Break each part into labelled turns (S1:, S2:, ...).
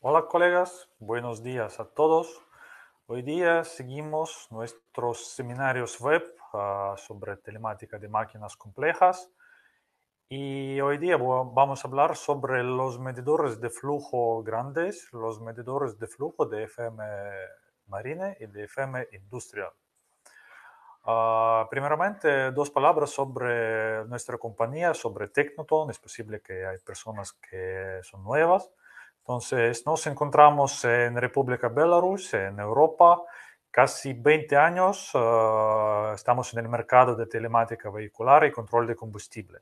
S1: Hola colegas, buenos días a todos. Hoy día seguimos nuestros seminarios web ah, sobre telemática de máquinas complejas y hoy día vamos a hablar sobre los medidores de flujo grandes, los medidores de flujo de FM Marine y de FM Industrial. Ah, primeramente, dos palabras sobre nuestra compañía, sobre Tecnoton. Es posible que hay personas que son nuevas. Entonces, nos encontramos en República Belarus, en Europa, casi 20 años. Ah, estamos en el mercado de telemática vehicular y control de combustible.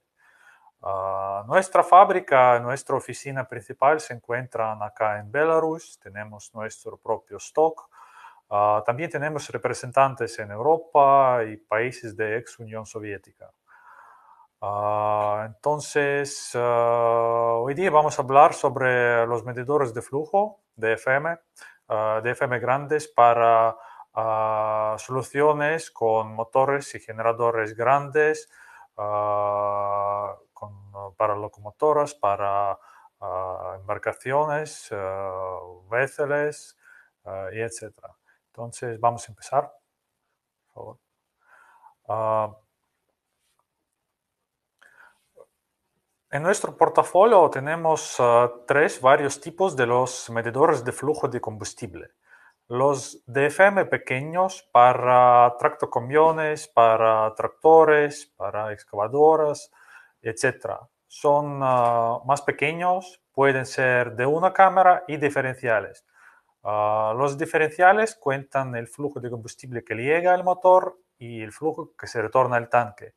S1: Ah, nuestra fábrica, nuestra oficina principal se encuentra acá en Belarus. Tenemos nuestro propio stock Ah, también tenemos representantes en Europa y países de ex Unión Soviética. Ah, entonces, ah, hoy día vamos a hablar sobre los medidores de flujo de FM, de FM grandes para soluciones con motores y generadores grandes, para locomotoras, para embarcaciones, uh, y etc. Entonces, vamos a empezar. Ah, en nuestro portafolio tenemos ah, tres varios tipos de los medidores de flujo de combustible. Los DFM pequeños para tractocamiones, para tractores, para excavadoras, etc. Son ah, más pequeños, pueden ser de una cámara y diferenciales. Ah, los diferenciales cuentan el flujo de combustible que llega al motor y el flujo que se retorna al tanque.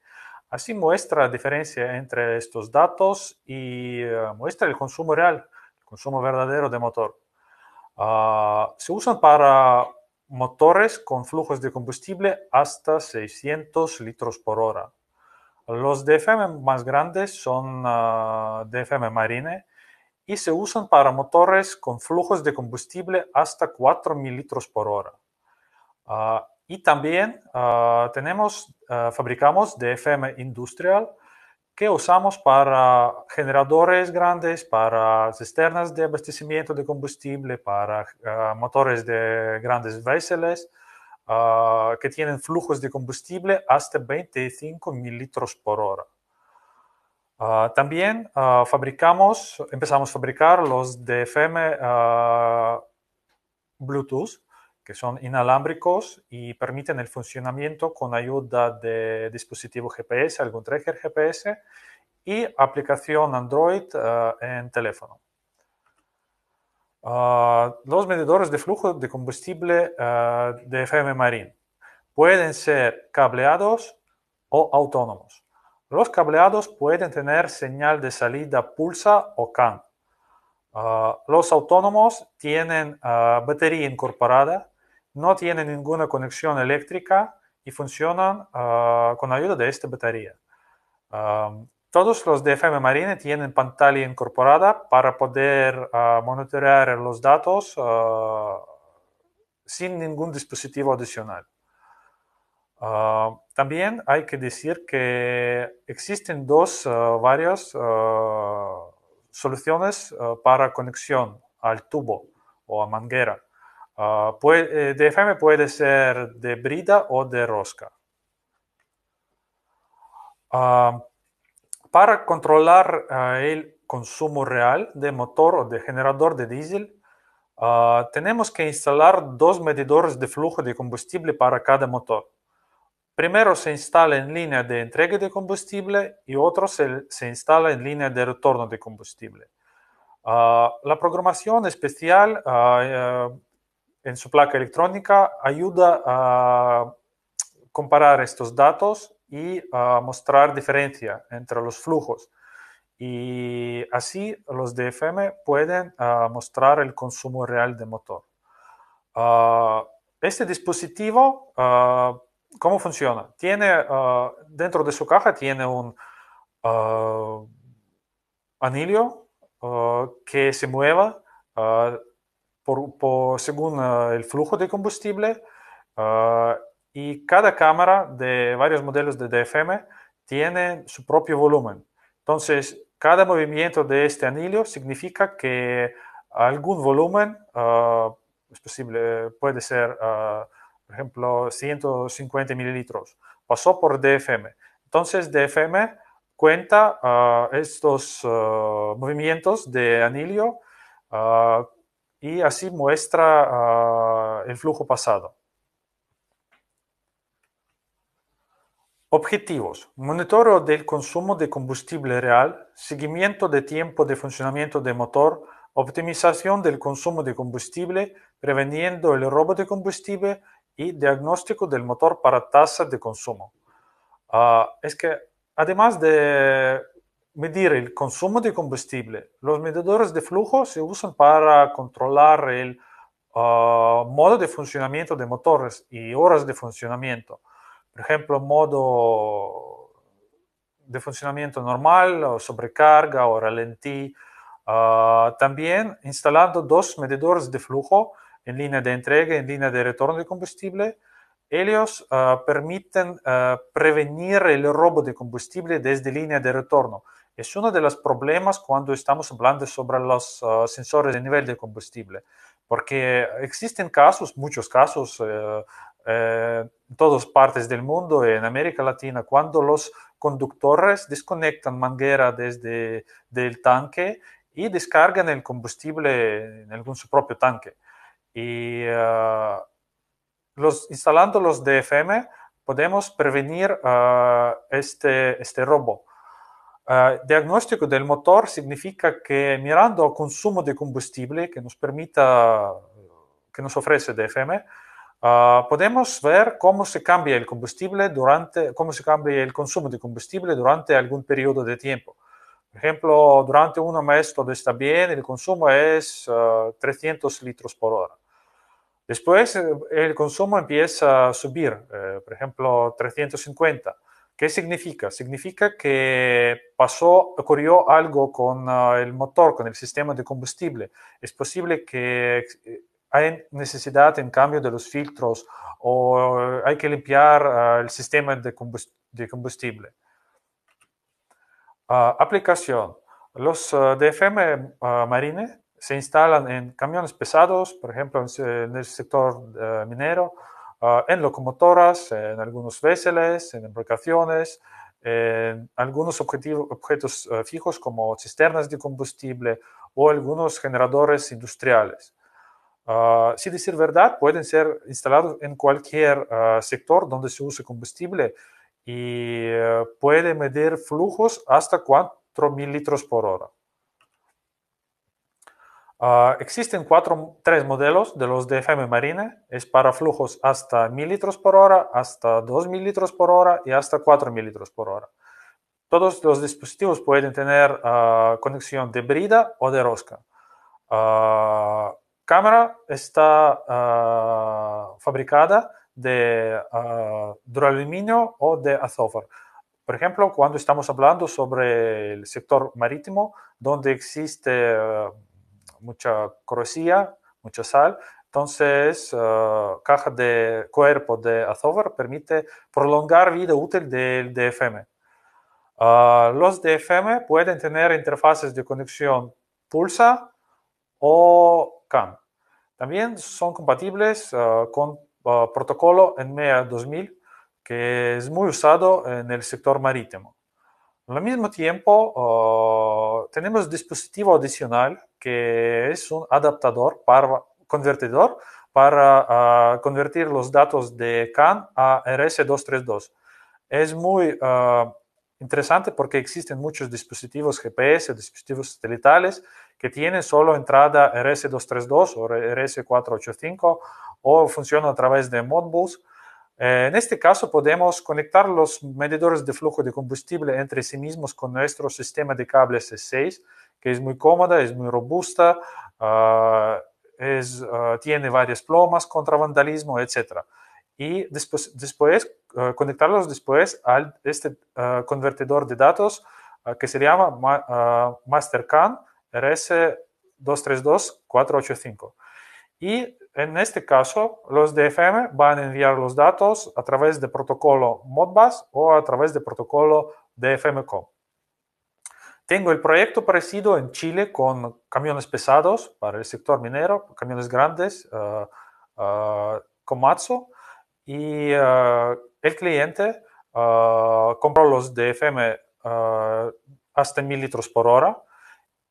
S1: Así muestra la diferencia entre estos datos y eh, muestra el consumo real, el consumo verdadero de motor. Ah, se usan para motores con flujos de combustible hasta 600 litros por hora. Los DFM más grandes son ah, DFM Marine, y se usan para motores con flujos de combustible hasta 4 litros por hora. Ah, y también ah, ah, fabricamos tenemos, FM fabricamos DFM industrial que usamos para generadores grandes, para cisternas de abastecimiento de combustible, para motores de grandes vehículos que tienen flujos de combustible hasta 25 mililitros por hora. Ah, también ah, fabricamos, empezamos a fabricar los DFM ah, Bluetooth, que son inalámbricos y permiten el funcionamiento con ayuda de dispositivo GPS, algún tracker GPS y aplicación Android en teléfono. los medidores de flujo de combustible de FM Marine pueden ser cableados o autónomos. Los cableados pueden tener señal de salida pulsa o CAN. Ah, los autónomos tienen ah, batería incorporada, no tienen ninguna conexión eléctrica y funcionan ah, con ayuda de esta batería. todos los DFM Marine tienen pantalla incorporada para poder monitorear los datos sin ningún dispositivo adicional. Ah, también hay que decir que existen dos ah, varias ah, soluciones para conexión al tubo o a manguera. Eh, DFM puede ser de brida o de rosca. para controlar el consumo real de motor o de generador de diésel, tenemos que instalar dos medidores de flujo de combustible para cada motor. Primero se instala en línea de entrega de combustible y otro se, instala en línea de retorno de combustible. Ah, la programación especial ah, eh, en su placa electrónica ayuda a comparar estos datos y a mostrar diferencia entre los flujos. Y así los DFM pueden ah, mostrar el consumo real de motor. este dispositivo ¿Cómo funciona? Tiene, ah, dentro de su caja tiene un ah, anillo ah, que se mueva según el flujo de combustible y cada cámara de varios modelos de DFM tiene su propio volumen. Entonces, cada movimiento de este anillo significa que algún volumen es posible, puede ser por ejemplo, 150 mililitros, pasó por DFM. Entonces, DFM cuenta ah, estos ah, movimientos de anillo ah, y así muestra el flujo pasado. Objetivos. Monitoreo del consumo de combustible real, seguimiento de tiempo de funcionamiento del motor, optimización del consumo de combustible, preveniendo el robo de combustible, y diagnóstico del motor para tasa de consumo. Ah, es que además de medir el consumo de combustible, los medidores de flujo se usan para controlar el ah, modo de funcionamiento de motores y horas de funcionamiento. Por ejemplo, modo de funcionamiento normal, o sobrecarga o ralentí. Ah, también instalando dos medidores de flujo en línea de entrega, en línea de retorno de combustible, ellos ah, permiten ah, prevenir el robo de combustible desde línea de retorno. Es uno de los problemas cuando estamos hablando sobre los ah, sensores de nivel de combustible, porque existen casos, muchos casos, eh, eh, en todas partes del mundo, en América Latina, cuando los conductores desconectan manguera desde el tanque y descargan el combustible en algún su propio tanque. Y eh, los, instalando los DFM podemos prevenir eh, este, este robo. Eh, diagnóstico del motor significa que mirando el consumo de combustible que nos permita, que nos ofrece DFM, podemos ver cómo se cambia el combustible durante, cómo se cambia el consumo de combustible durante algún periodo de tiempo. Por ejemplo, durante un mes todo está bien, el consumo es 300 litros por hora. Después eh, el consumo empieza a subir, eh, por ejemplo, 350. ¿Qué significa? Significa que pasó, ocurrió algo con ah, el motor, con el sistema de combustible. Es posible que eh, hay necesidad en cambio de los filtros o hay que limpiar ah, el sistema de, combustible. Ah, aplicación. Los DFM Marine se instalan en camiones pesados, por ejemplo, en, el sector eh, minero, ah, en locomotoras, en algunos véseles, en embarcaciones, en algunos objetos eh, fijos como cisternas de combustible o algunos generadores industriales. Ah, si decir verdad, pueden ser instalados en cualquier ah, sector donde se use combustible y eh, pueden medir flujos hasta mil litros por hora. Ah, existen tres modelos de los DFM Marine, Es para flujos hasta mil litros por hora, hasta mil litros por hora y hasta mil litros por hora. Todos los dispositivos pueden tener ah, conexión de brida o de rosca. La ah, cámara está fabricada de duraluminio o de azófar. Por ejemplo, cuando estamos hablando sobre el sector marítimo, donde existe mucha corrosía, mucha sal. Entonces, la eh, caja de cuerpo de Azover permite prolongar vida útil del DFM. Ah, los DFM pueden tener interfaces de conexión Pulsa o CAM. También son compatibles eh, con eh, protocolo NMEA 2000, que es muy usado en el sector marítimo. Al mismo tiempo, oh, tenemos dispositivo adicional que es un adaptador convertidor para ah, convertir los datos de CAN a RS232. Es muy ah, interesante porque existen muchos dispositivos GPS, dispositivos satelitales que tienen solo entrada RS232 o RS485 o funcionan a través de Modbus. Eh, en este caso podemos conectar los medidores de flujo de combustible entre sí mismos con nuestro sistema de cables S6, que es muy cómoda, es muy robusta, ah, es, ah, tiene varias plomas contra vandalismo, etc. Y después, después ah, conectarlos después a este convertidor de datos que se llama MasterCAN RS232485. Y en este caso, los DFM van a enviar los datos a través de protocolo Modbus o a través de protocolo DFMCOM. Tengo el proyecto parecido en Chile con camiones pesados para el sector minero, camiones grandes, uh, y eh, el cliente compró los DFM hasta 1000 litros por hora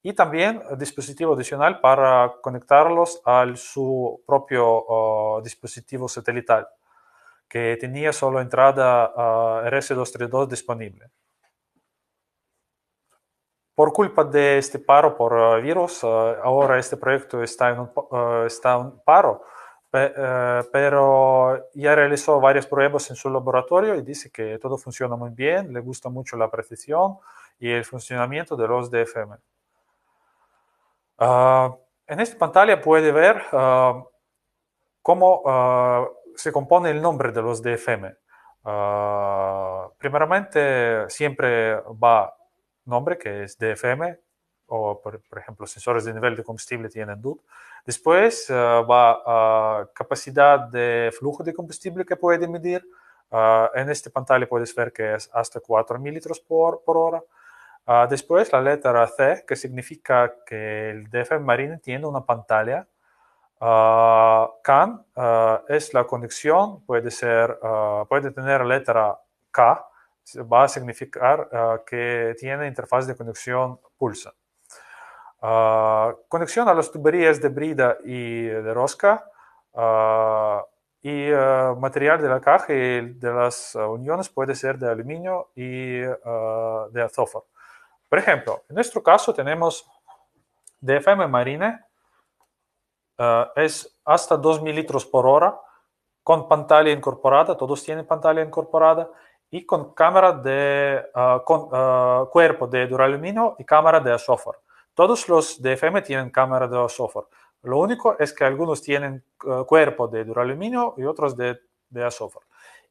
S1: y también eh, dispositivo adicional para conectarlos al su propio eh, dispositivo satelital que tenía solo entrada RS-232 disponible. Por culpa de este paro por eh, virus, ahora este proyecto está en está paro, pero ya realizó varias pruebas en su laboratorio y dice que todo funciona muy bien, le gusta mucho la precisión y el funcionamiento de los DFM. Ah, en esta pantalla puede ver ah, cómo ah, se compone el nombre de los DFM. primeramente, siempre va nombre, que es DFM, o por, ejemplo, sensores de nivel de combustible tienen DUT. Después va capacidad de flujo de combustible que puede medir. en esta pantalla puedes ver que es hasta 4 mililitros por hora. Ah, después la letra C, que significa que el DFM Marine tiene una pantalla. CAN ah, ah, es la conexión, puede, ser, puede tener letra K, va a significar que tiene interfaz de conexión pulsa. conexión a las tuberías de brida y de rosca y material de la caja y de las uniones puede ser de aluminio y de azófago. Por ejemplo, en nuestro caso tenemos DFM Marine, eh, es hasta 2 litros por hora, con pantalla incorporada, todos tienen pantalla incorporada, y con cámara de eh, con, eh, cuerpo de duraluminio y cámara de software Todos los DFM tienen cámara de software Lo único es que algunos tienen cuerpo de duraluminio y otros de, de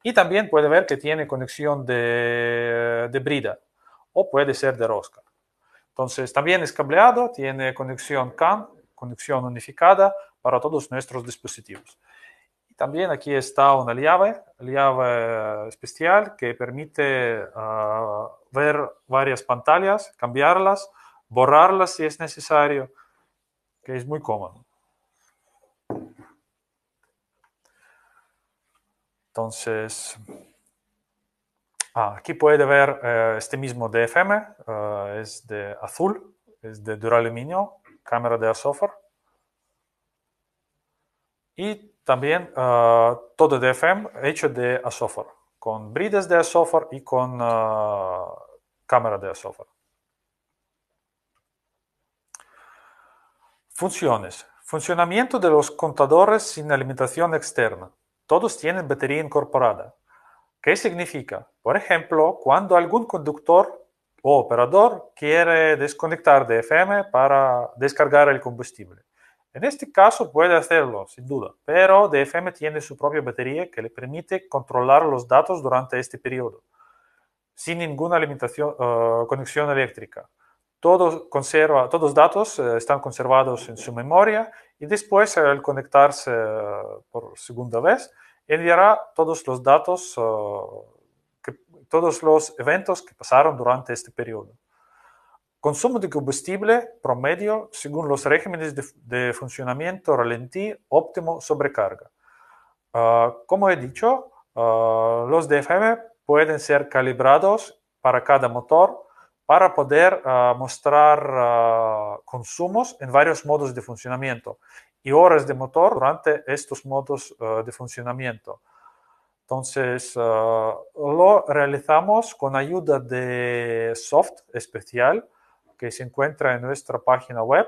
S1: Y también puede ver que tiene conexión de, de brida, o puede ser de rosca. Entonces, también es cableado, tiene conexión CAN, conexión unificada para todos nuestros dispositivos. Y también aquí está una llave, llave especial que permite ah, ver varias pantallas, cambiarlas, borrarlas si es necesario, que es muy cómodo. Entonces, aquí puede ver eh, este mismo DFM, eh, es de azul, es de duraluminio, cámara de software. Y también eh, todo DFM hecho de software, con brides de software y con cámara de software. Funciones. Funcionamiento de los contadores sin alimentación externa. Todos tienen batería incorporada. ¿Qué significa? Por ejemplo, cuando algún conductor o operador quiere desconectar DFM para descargar el combustible. En este caso puede hacerlo, sin duda, pero DFM tiene su propia batería que le permite controlar los datos durante este periodo, sin ninguna limitación, eh, conexión eléctrica. Todos, conserva, todos los datos eh, están conservados en su memoria y después al conectarse eh, por segunda vez Enviará todos los datos, eh, que, todos los eventos que pasaron durante este periodo. Consumo de combustible promedio según los regímenes de, funcionamiento ralentí, óptimo, sobrecarga. Eh, como he dicho, eh, los DFM pueden ser calibrados para cada motor para poder mostrar consumos en varios modos de funcionamiento y horas de motor durante estos modos eh, de funcionamiento. Entonces, eh, lo realizamos con ayuda de soft especial que se encuentra en nuestra página web,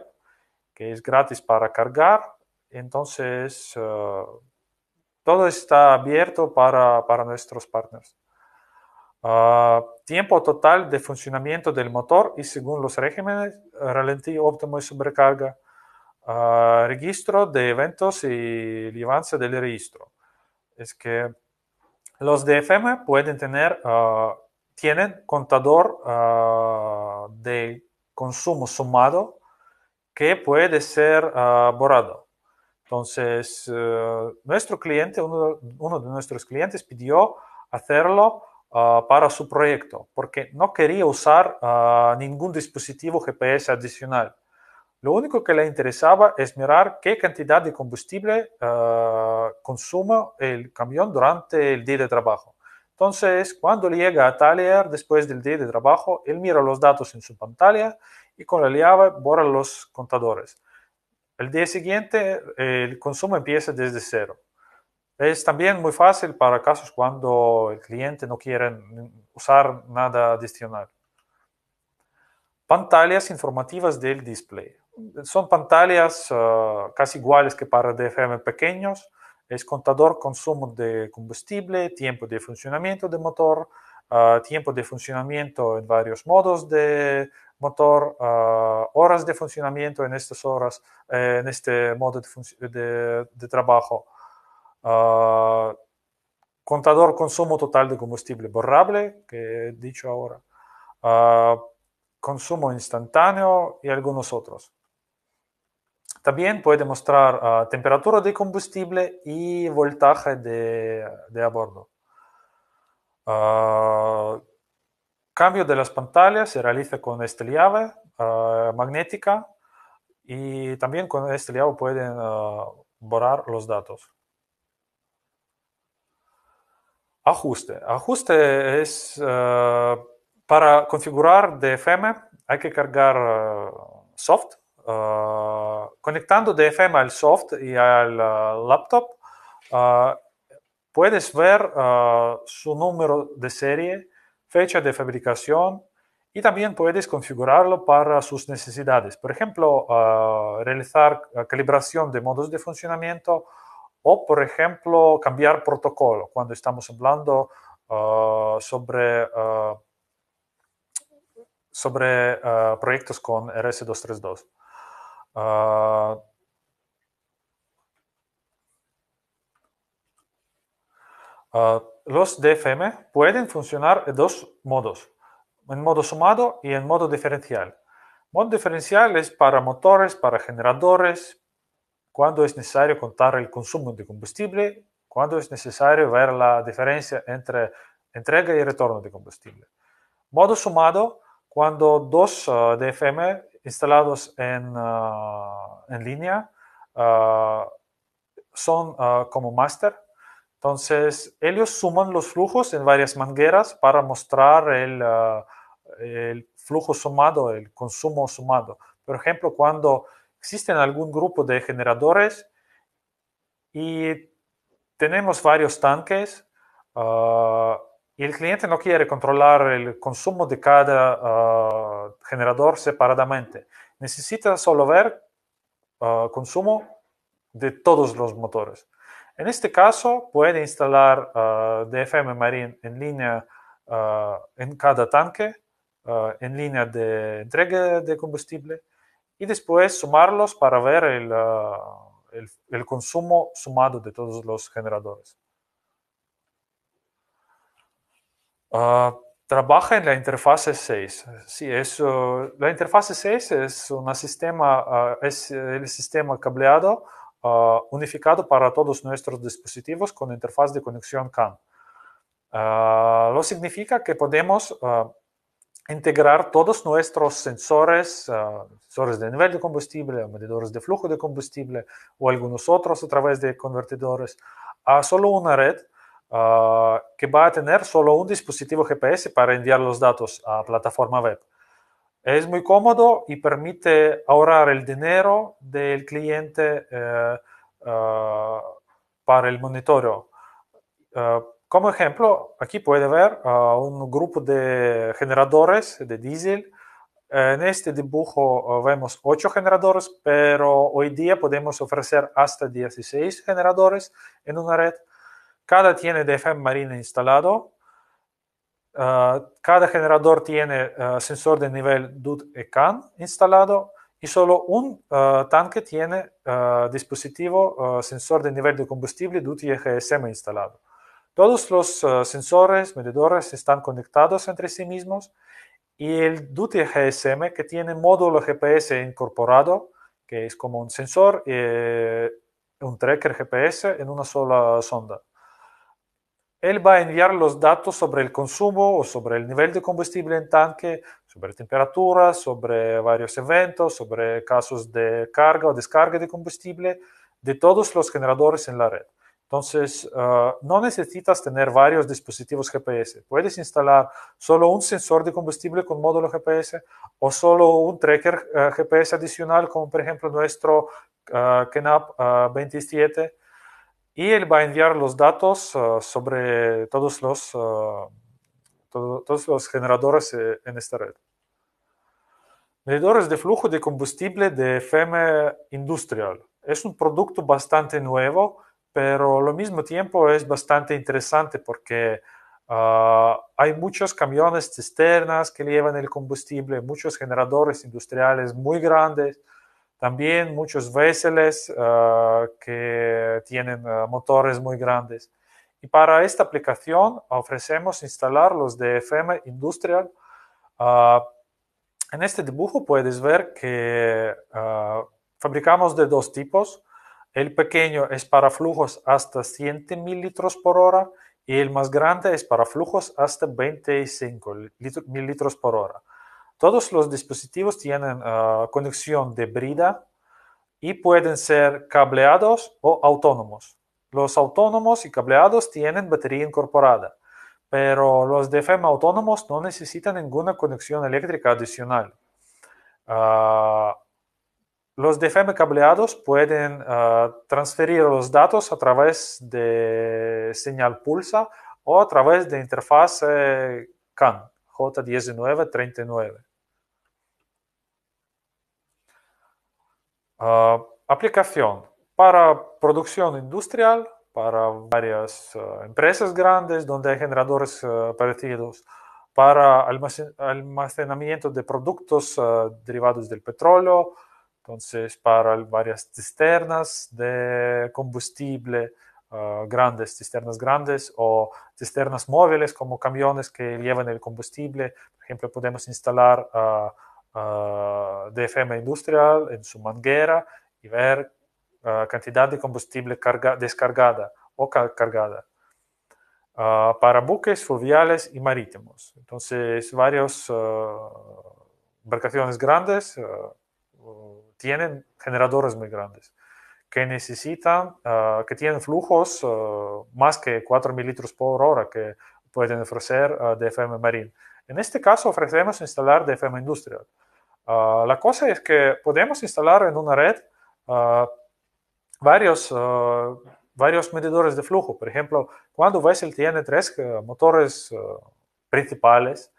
S1: que es gratis para cargar. Entonces, eh, todo está abierto para, nuestros partners. tiempo total de funcionamiento del motor y según los regímenes, ralentí, óptimo y sobrecarga registro de eventos y relevancia del registro. Es que los DFM pueden tener, ah, tienen contador ah, de consumo sumado que puede ser ah, borrado. Entonces, eh, nuestro cliente, uno, uno, de nuestros clientes pidió hacerlo para su proyecto porque no quería usar ningún dispositivo GPS adicional. Lo único que le interesaba es mirar qué cantidad de combustible consume eh, consuma el camión durante el día de trabajo. Entonces, cuando llega a taller después del día de trabajo, él mira los datos en su pantalla y con la llave borra los contadores. El día siguiente, el consumo empieza desde cero. Es también muy fácil para casos cuando el cliente no quiere usar nada adicional. Pantallas informativas del display son pantallas eh, casi iguales que para DFM pequeños. Es contador consumo de combustible, tiempo de funcionamiento del motor, eh, tiempo de funcionamiento en varios modos de motor, eh, horas de funcionamiento en estas horas, en este modo de, de trabajo. contador consumo total de combustible borrable, que he dicho ahora. consumo instantáneo y algunos otros. También puede mostrar ah, temperatura de combustible y voltaje de, de a bordo. Ah, cambio de las pantallas se realiza con esta llave ah, magnética y también con este llave pueden borrar los datos. Ajuste. Ajuste es para configurar DFM hay que cargar soft eh, conectando DFM al soft y al eh, laptop, eh, puedes ver su número de serie, fecha de fabricación y también puedes configurarlo para sus necesidades. Por ejemplo, realizar calibración de modos de funcionamiento o, por ejemplo, cambiar protocolo cuando estamos hablando sobre sobre proyectos con RS232. Ah, ah, los DFM pueden funcionar en dos modos, en modo sumado y en modo diferencial. Modo diferencial es para motores, para generadores, cuando es necesario contar el consumo de combustible, cuando es necesario ver la diferencia entre entrega y retorno de combustible. Modo sumado cuando dos ah, DFM instalados en, ah, línea ah, son como master. Entonces, ellos suman los flujos en varias mangueras para mostrar el, el, flujo sumado, el consumo sumado. Por ejemplo, cuando existen algún grupo de generadores y tenemos varios tanques, y el cliente no quiere controlar el consumo de cada ah, generador separadamente. Necesita solo ver el ah, consumo de todos los motores. En este caso, puede instalar ah, DFM Marine en línea en cada tanque, en línea de entrega de combustible, y después sumarlos para ver el consumo sumado de todos los generadores. Ah, trabaja en la interfase 6. Sí, es, la interfase 6 es, sistema, ah, el sistema cableado ah, unificado para todos nuestros dispositivos con interfaz de conexión CAN. lo significa que podemos integrar todos nuestros sensores, sensores de nivel de combustible, medidores de flujo de combustible o algunos otros a través de convertidores, a solo una red Ah, que va a tener solo un dispositivo GPS para enviar los datos a plataforma web. Es muy cómodo y permite ahorrar el dinero del cliente eh, ah, para el monitoreo. Ah, como ejemplo, aquí puede ver un grupo de generadores de diesel. en este dibujo vemos ocho generadores, pero hoy día podemos ofrecer hasta 16 generadores en una red cada tiene DFM marina instalado. Ah, cada generador tiene ah, sensor de nivel DUT CAN instalado y solo un ah, tanque tiene dispositivo sensor de nivel de combustible DUT GSM instalado. Todos los sensores, medidores están conectados entre sí mismos y el DUT GSM que tiene módulo GPS incorporado, que es como un sensor y eh, un tracker GPS en una sola sonda. Él va a enviar los datos sobre el consumo o sobre el nivel de combustible en tanque, sobre temperatura, sobre varios eventos, sobre casos de carga o descarga de combustible de todos los generadores en la red. Entonces, ah, no necesitas tener varios dispositivos GPS. Puedes instalar solo un sensor de combustible con módulo GPS o solo un tracker ah, GPS adicional, como por ejemplo nuestro uh, ah, 27 y él va a enviar los datos eh, sobre todos los, eh, todos los generadores eh, en esta red. Medidores de flujo de combustible de FM industrial. Es un producto bastante nuevo, pero al mismo tiempo es bastante interesante porque ah, hay muchos camiones cisternas que llevan el combustible, muchos generadores industriales muy grandes, también muchos vehículos ah, que tienen ah, motores muy grandes. Y para esta aplicación ofrecemos instalar los de FM Industrial. Ah, en este dibujo puedes ver que fabricamos de dos tipos. El pequeño es para flujos hasta 100 mililitros por hora y el más grande es para flujos hasta 25 mililitros por hora. Todos los dispositivos tienen ah, conexión de brida y pueden ser cableados o autónomos. Los autónomos y cableados tienen batería incorporada, pero los DFM autónomos no necesitan ninguna conexión eléctrica adicional. Ah, los DFM cableados pueden ah, transferir los datos a través de señal pulsa o a través de interfaz eh, CAN J1939. Ah, aplicación para producción industrial, para varias ah, empresas grandes donde hay generadores ah, parecidos, para almacenamiento de productos derivados del petróleo, entonces para varias cisternas de combustible, grandes, cisternas grandes o cisternas móviles como camiones que llevan el combustible. Por ejemplo, podemos instalar eh, de industrial en su manguera y ver eh, cantidad de combustible descargada o cargada eh, para buques fluviales y marítimos. Entonces, varias embarcaciones grandes tienen generadores muy grandes que necesitan, que tienen flujos más que 4 mililitros litros por hora que pueden ofrecer DFM Marín, En este caso ofrecemos instalar DFM Industrial. Ah, la cosa es que podemos instalar en una red ah, varios, ah, varios medidores de flujo. Por ejemplo, cuando Vessel tiene tres motores principales,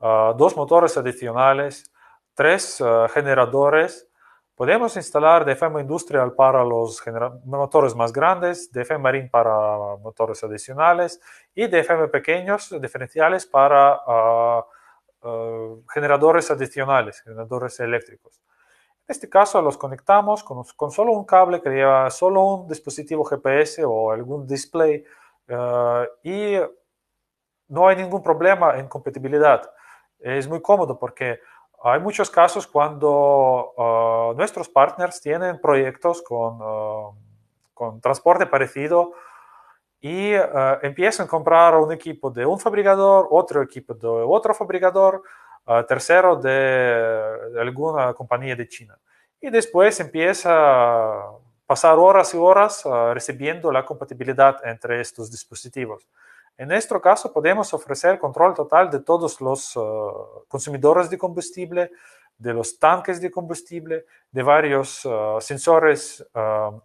S1: dos motores adicionales, tres generadores, podemos instalar DFM Industrial para los motores más grandes, DFM Marine para motores adicionales y DFM pequeños, diferenciales para eh, generadores adicionales, generadores eléctricos. En este caso los conectamos con, solo un cable que lleva solo un dispositivo GPS o algún display eh, y no hay ningún problema en compatibilidad. Es muy cómodo porque hay muchos casos cuando eh, nuestros partners tienen proyectos con, con transporte parecido y eh, empiezan a comprar un equipo de un fabricador, otro equipo de otro fabricador, eh, tercero de, alguna compañía de China. Y después empieza a pasar horas y horas eh, recibiendo la compatibilidad entre estos dispositivos. En nuestro caso podemos ofrecer control total de todos los consumidores de combustible, de los tanques de combustible, de varios sensores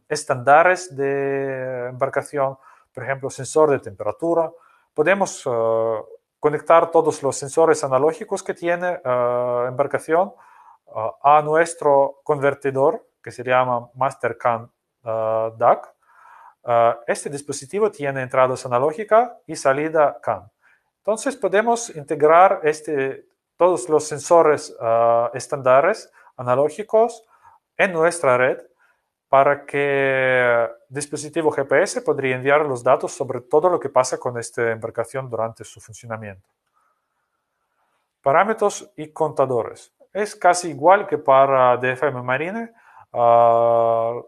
S1: estándares de embarcación, por ejemplo, sensor de temperatura. Podemos eh, conectar todos los sensores analógicos que tiene eh, embarcación eh, a nuestro convertidor que se llama Mastercam DAC. este dispositivo tiene entradas analógicas y salida CAN. Entonces podemos integrar este, todos los sensores estándares analógicos en nuestra red para que dispositivo GPS podría enviar los datos sobre todo lo que pasa con esta embarcación durante su funcionamiento. Parámetros y contadores. Es casi igual que para DFM Marine. Ah,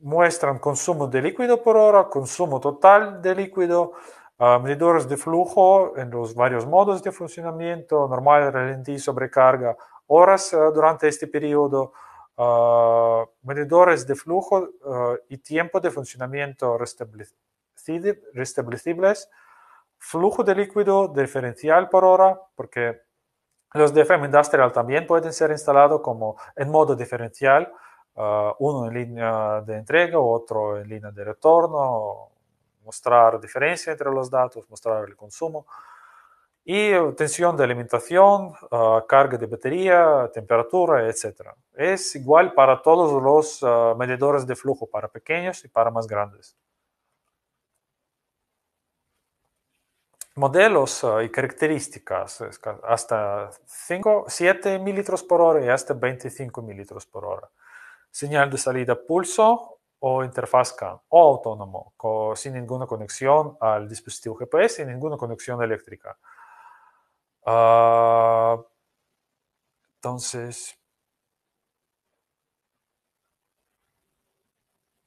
S1: muestran consumo de líquido por hora, consumo total de líquido, ah, medidores de flujo en los varios modos de funcionamiento, normal, ralentí, sobrecarga, horas eh, durante este periodo, medidores ah, de flujo eh, y tiempo de funcionamiento restablecibles, flujo de líquido, diferencial por hora, porque los DFM Industrial también pueden ser instalados como en modo diferencial, ah, uno en línea de entrega, otro en línea de retorno, mostrar diferencia entre los datos, mostrar el consumo y tensión de alimentación, ah, carga de batería, temperatura, etc. Es igual para todos los ah, medidores de flujo, para pequeños y para más grandes. Modelos ah, y características, hasta 5, 7 mililitros por hora y hasta 25 mililitros por hora. Señal de salida pulso o interfaz CAN o autónomo, sin ninguna conexión al dispositivo GPS y ninguna conexión eléctrica. Ah, entonces,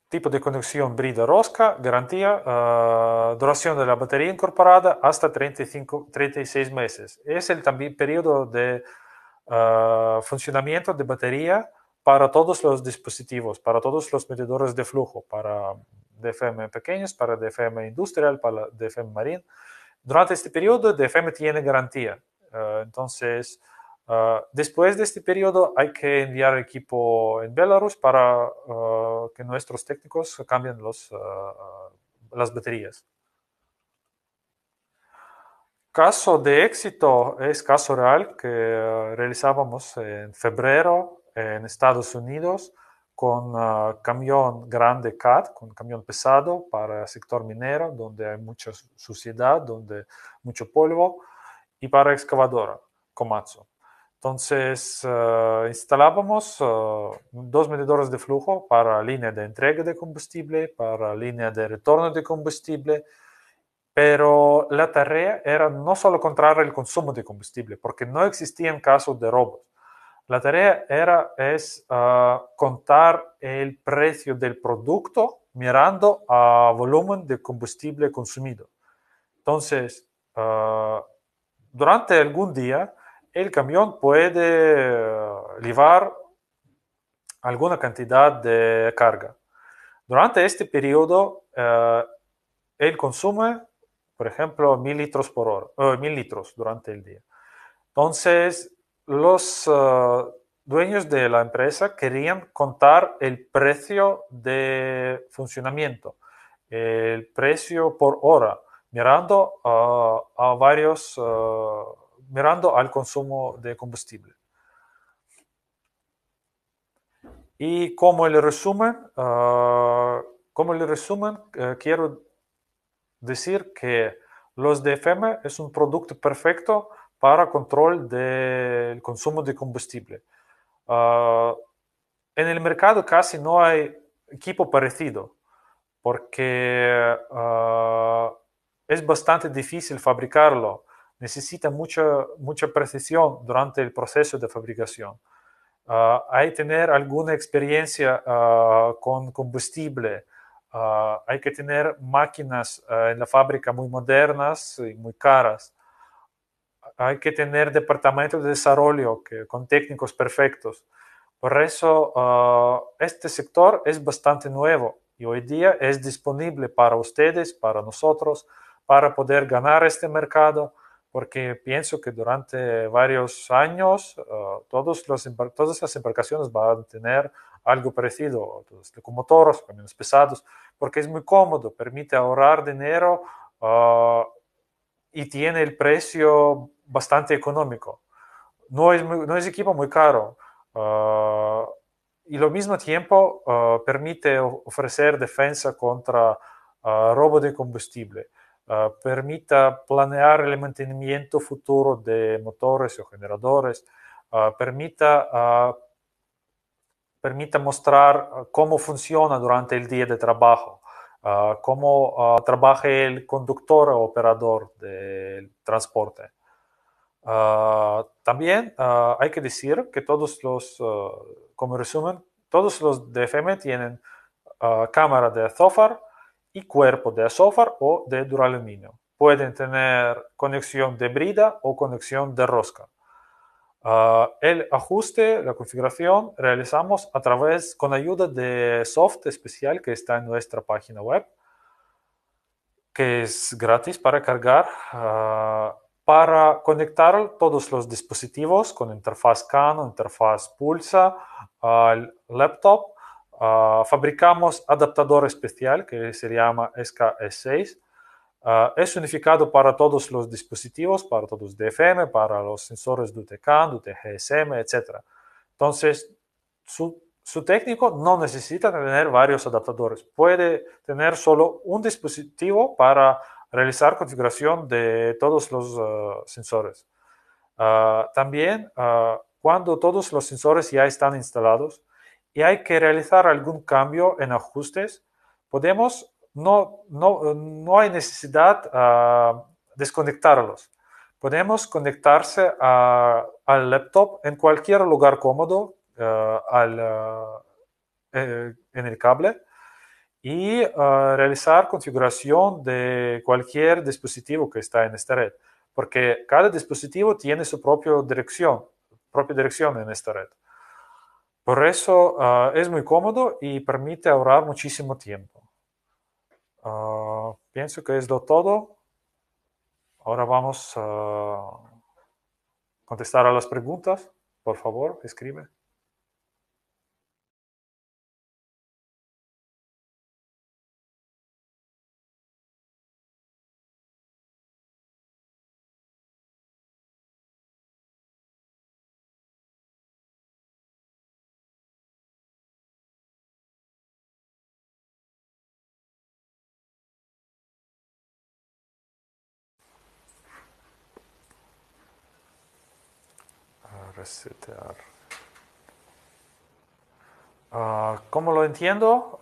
S1: tipo de conexión brida rosca, garantía, ah, duración de la batería incorporada hasta 35, 36 meses. Es el también periodo de ah, funcionamiento de batería para todos los dispositivos, para todos los medidores de flujo, para DFM pequeños, para DFM industrial, para DFM marine. Durante este periodo, DFM tiene garantía. Eh, entonces, eh, después de este periodo, hay que enviar equipo en Belarus para eh, que nuestros técnicos cambien los, las baterías. Caso de éxito es caso real que realizábamos en febrero en Estados Unidos con ah, camión grande CAT, con camión pesado para el sector minero, donde hay mucha suciedad, donde mucho polvo, y para excavadora, Komatsu. Entonces, ah, instalábamos ah, dos medidores de flujo para línea de entrega de combustible, para línea de retorno de combustible, pero la tarea era no solo controlar el consumo de combustible, porque no existían casos de robos. La tarea era es ah, contar el precio del producto mirando a volumen de combustible consumido. Entonces, ah, durante algún día, el camión puede ah, llevar alguna cantidad de carga. Durante este periodo, el consume, por ejemplo, mil litros por hora, eh, mil litros durante el día. Entonces, los eh, dueños de la empresa querían contar el precio de funcionamiento, el precio por hora, mirando a varios, eh, mirando al consumo de combustible. Y como el resumen, eh, como el resumen quiero decir que los DFM es un producto perfecto para control del consumo de combustible. Ah, en el mercado casi no hay equipo parecido porque ah, es bastante difícil fabricarlo. Necesita mucha, mucha precisión durante el proceso de fabricación. Ah, hay que tener alguna experiencia con combustible. hay que tener máquinas en la fábrica muy modernas y muy caras hay que tener departamentos de desarrollo que, con técnicos perfectos. Por eso ah, este sector es bastante nuevo y hoy día es disponible para ustedes, para nosotros, para poder ganar este mercado, porque pienso que durante varios años ah, todos los, todas las embarcaciones van a tener algo parecido, los locomotoros, camiones pesados, porque es muy cómodo, permite ahorrar dinero. Ah, y tiene el precio bastante económico. No es, no equipo muy caro. Ah, y lo mismo tiempo ah, permite ofrecer defensa contra ah, robo de combustible, permita planear el mantenimiento futuro de motores o generadores, permita, permita mostrar cómo funciona durante el día de trabajo, Ah, cómo ah, trabaja el conductor o operador del transporte. Ah, también hay que decir que todos los, como resumen, todos los DFM tienen cámara de azófar y cuerpo de azófar o de duraluminio. Pueden tener conexión de brida o conexión de rosca. Ah, el ajuste, la configuración, realizamos a través, con ayuda de software especial que está en nuestra página web, que es gratis para cargar, ah, para conectar todos los dispositivos con interfaz CAN, interfaz Pulsa, al laptop. Ah, fabricamos adaptador especial que se llama SKS6 e Ah, es unificado para todos los dispositivos, para todos DFM, para los sensores de DUTEGSM, etc. Entonces, su, técnico no necesita tener varios adaptadores. Puede tener solo un dispositivo para realizar configuración de todos los ah, sensores. Ah, también, cuando todos los sensores ya están instalados y hay que realizar algún cambio en ajustes, podemos no, hay necesidad de ah, desconectarlos. Podemos conectarse al laptop en cualquier lugar cómodo ah, ah, eh, en el cable y realizar configuración de cualquier dispositivo que está en esta red, porque cada dispositivo tiene su propia dirección, propia dirección en esta red. Por eso es muy cómodo y permite ahorrar muchísimo tiempo. Ah, pienso que es lo todo. Ahora vamos a contestar a las preguntas. Por favor, escribe. como ah, ¿Cómo lo entiendo?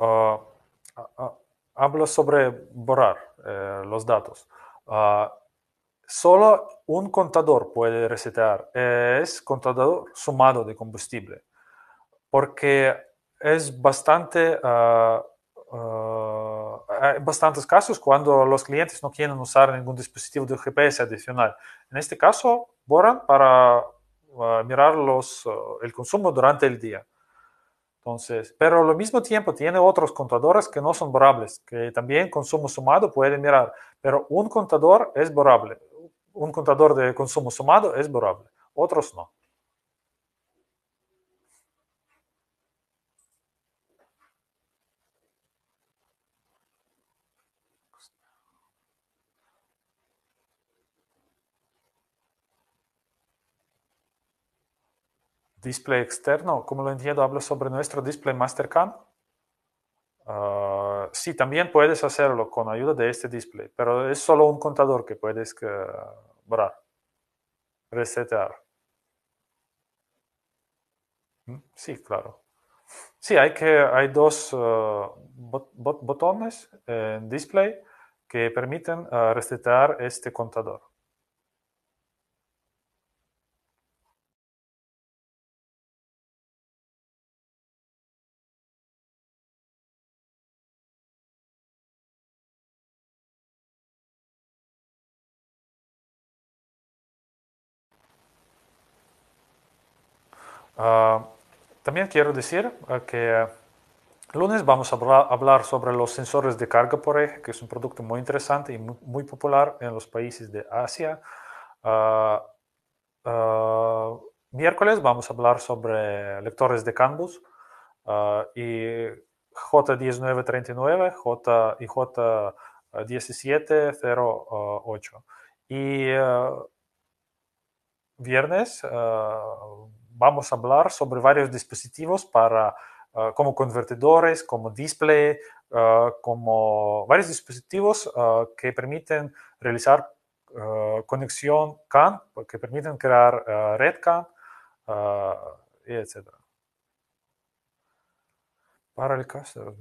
S1: Ah, ah, hablo sobre borrar eh, los datos. solo un contador puede resetear, Es contador sumado de combustible. Porque es bastante... hay bastantes casos cuando los clientes no quieren usar ningún dispositivo de GPS adicional. En este caso, borran para Uh, mirar uh, el consumo durante el día. Entonces, pero al mismo tiempo tiene otros contadores que no son borrables, que también consumo sumado puede mirar, pero un contador es borable un contador de consumo sumado es borable otros no. display externo, como lo entiendo, hablo sobre nuestro display Mastercam. Ah, sí, también puedes hacerlo con ayuda de este display, pero es solo un contador que puedes que, ah, borrar, resetear. ¿Mm? Sí, claro. Sí, hay, que, hay dos ah, botones en display que permiten resetear este contador. Ah, también quiero decir ah, que lunes vamos a hablar, sobre los sensores de carga por eje, que es un producto muy interesante y muy, popular en los países de Asia. Ah, miércoles vamos a hablar sobre lectores de Canvas y J1939 J y J1708. Y viernes vamos a hablar sobre varios dispositivos para, eh, como convertidores, como display, eh, como varios dispositivos eh, que permiten realizar conexión CAN, que permiten crear red CAN, etc. Para el caso.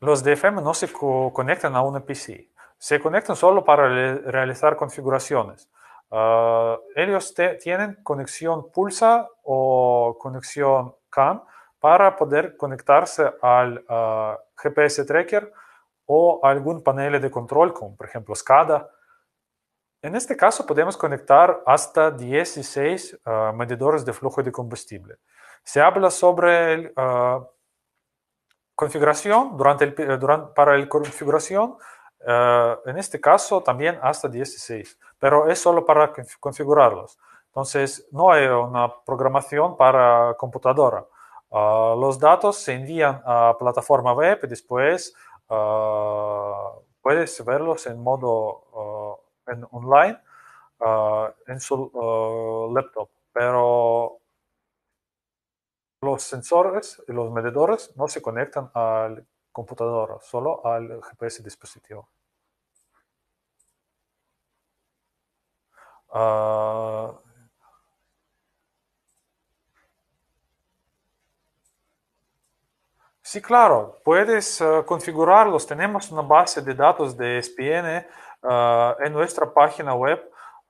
S1: Los DFM no se conectan a una PC se conectan solo para realizar configuraciones. Ah, ellos tienen conexión Pulsa o conexión CAN para poder conectarse al ah, GPS tracker o algún panel de control, como por ejemplo SCADA. En este caso podemos conectar hasta 16 ah, medidores de flujo de combustible. Se habla sobre configuración, durante el, para la configuración eh, en este caso también hasta 16, pero es solo para configurarlos. Entonces, no hay una programación para computadora. Eh, los datos se envían a plataforma web y después eh, puedes verlos en modo online en su laptop. Pero los sensores y los medidores no se conectan al computador, solo al GPS dispositivo. Ah, sí, claro, puedes eh, configurarlos. Tenemos una base de datos de e SPN eh, en nuestra página web.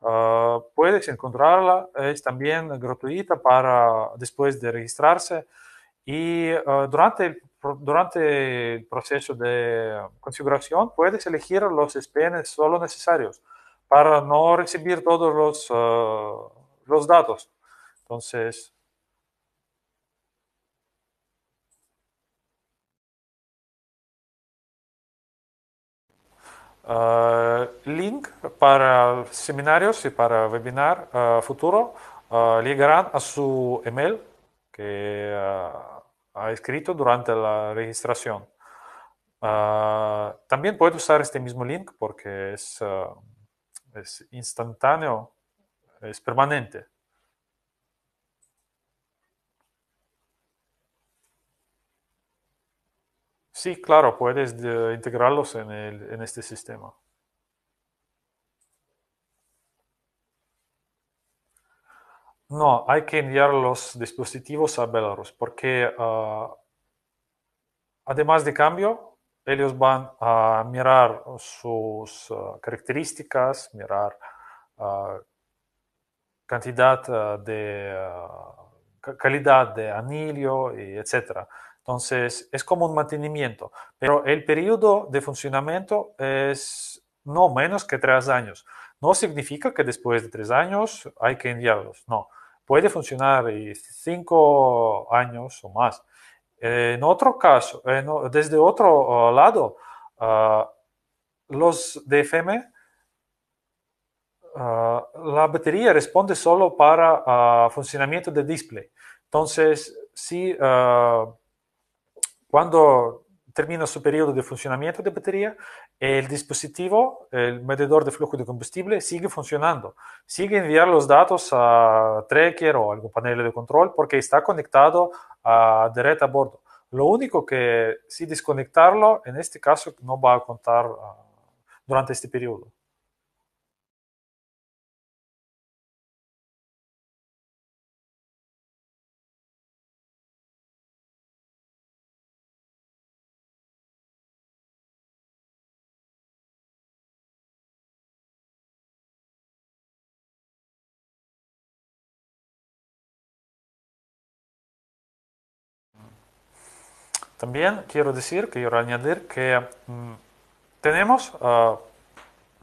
S1: Eh, puedes encontrarla, es también gratuita para después de registrarse. Y durante el durante el proceso de configuración puedes elegir los SPN solo necesarios para no recibir todos los, ah, los datos. Entonces, ah, link para seminarios y para webinar ah, futuro llegarán a su email que ha escrito durante la registración. Ah, también puedes usar este mismo link porque es, ah, es instantáneo, es permanente. Sí, claro, puedes eh, integrarlos en, el, en este sistema. No, hay que enviar los dispositivos a Belarus porque ah, además de cambio, ellos van a mirar sus ah, características, mirar ah, cantidad de calidad de anillo, y etc. Entonces, es como un mantenimiento, pero el periodo de funcionamiento es no menos que tres años. No significa que después de tres años hay que enviarlos, no puede funcionar eh, cinco años o más. en otro caso, desde otro uh, lado, uh, los DFM, uh, la batería responde solo para funcionamiento de display. Entonces, si cuando termina su periodo de funcionamiento de batería, el dispositivo, el medidor de flujo de combustible, sigue funcionando. Sigue enviar los datos a tracker o algún panel de control porque está conectado a, ah, de red a bordo. Lo único que si desconectarlo, en este caso no va a contar ah, durante este periodo. También quiero decir, quiero añadir que mm, tenemos ah,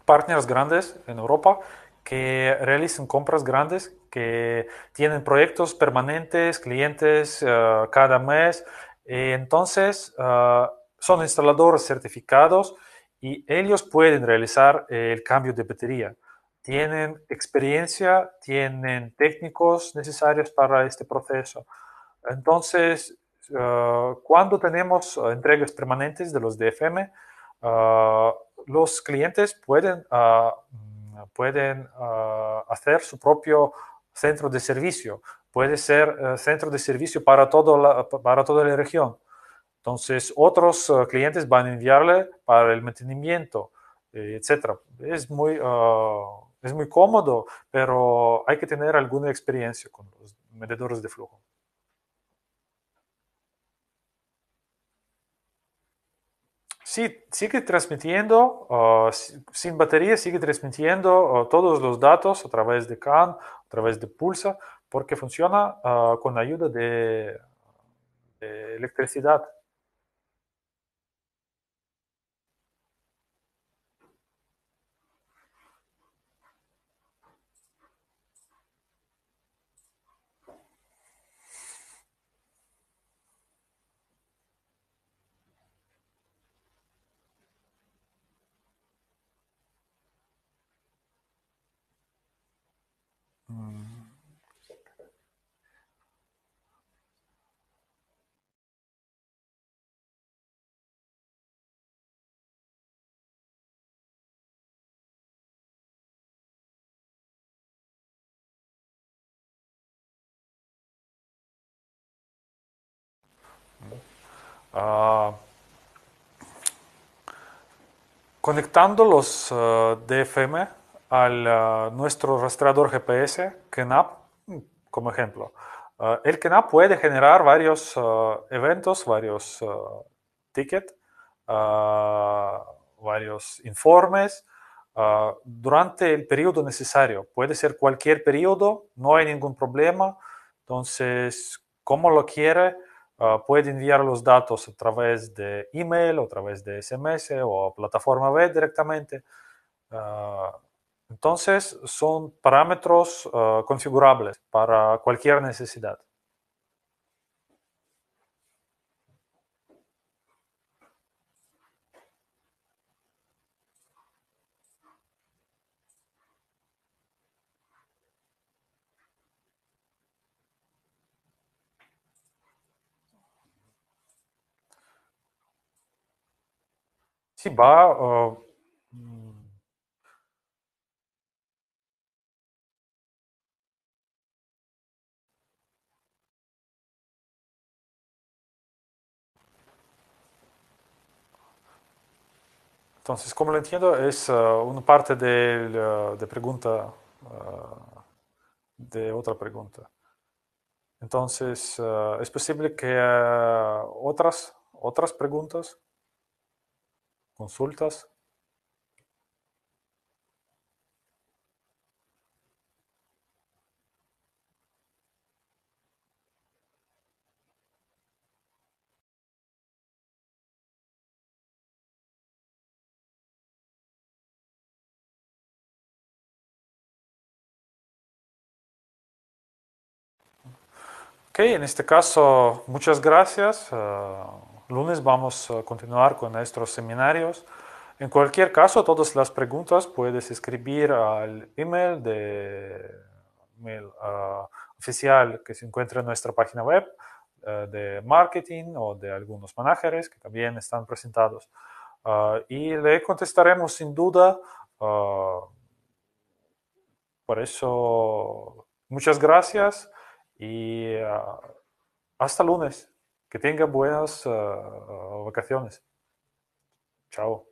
S1: partners grandes en Europa que realizan compras grandes, que tienen proyectos permanentes, clientes ah, cada mes. entonces, ah, son instaladores certificados y ellos pueden realizar eh, el cambio de batería. Tienen experiencia, tienen técnicos necesarios para este proceso. Entonces, Ah, cuando tenemos ah, entregas permanentes de los DFM, ah, los clientes pueden, mm, pueden hacer su propio centro de servicio. Puede ser eh, centro de servicio para, todo para toda la región. Entonces, otros clientes van a enviarle para el mantenimiento, eh, etc. Es muy, es muy cómodo, pero hay que tener alguna experiencia con los medidores de flujo. Sí, sigue transmitiendo, sin batería, sigue transmitiendo todos los datos a través de CAN, a través de Pulsa, porque funciona ah, con ayuda de electricidad. Ah, conectando los eh, DFM al eh, nuestro rastreador GPS, Kenap, como ejemplo. Eh, el KENAP puede generar varios eventos, varios tickets, varios informes, durante el periodo necesario. Puede ser cualquier periodo, no hay ningún problema. Entonces, como lo quiere, Ah, puede enviar los datos a través de email o a través de SMS o a plataforma web directamente. Ah, entonces, son parámetros ah, configurables para cualquier necesidad. si va mm. Entonces, como lo entiendo, es eh, una parte de, de pregunta, eh, de otra pregunta. Entonces, eh, ¿es posible que otras, otras preguntas consultas en este caso, muchas gracias. Eh, lunes vamos a continuar con nuestros seminarios. En cualquier caso, todas las preguntas puedes escribir al email de ah, oficial que se encuentra en nuestra página web ah, de marketing o de algunos managers que también están presentados. Ah, y le contestaremos sin duda. por eso, muchas gracias y hasta lunes. Que tenga buenas eh, vacaciones. Chao.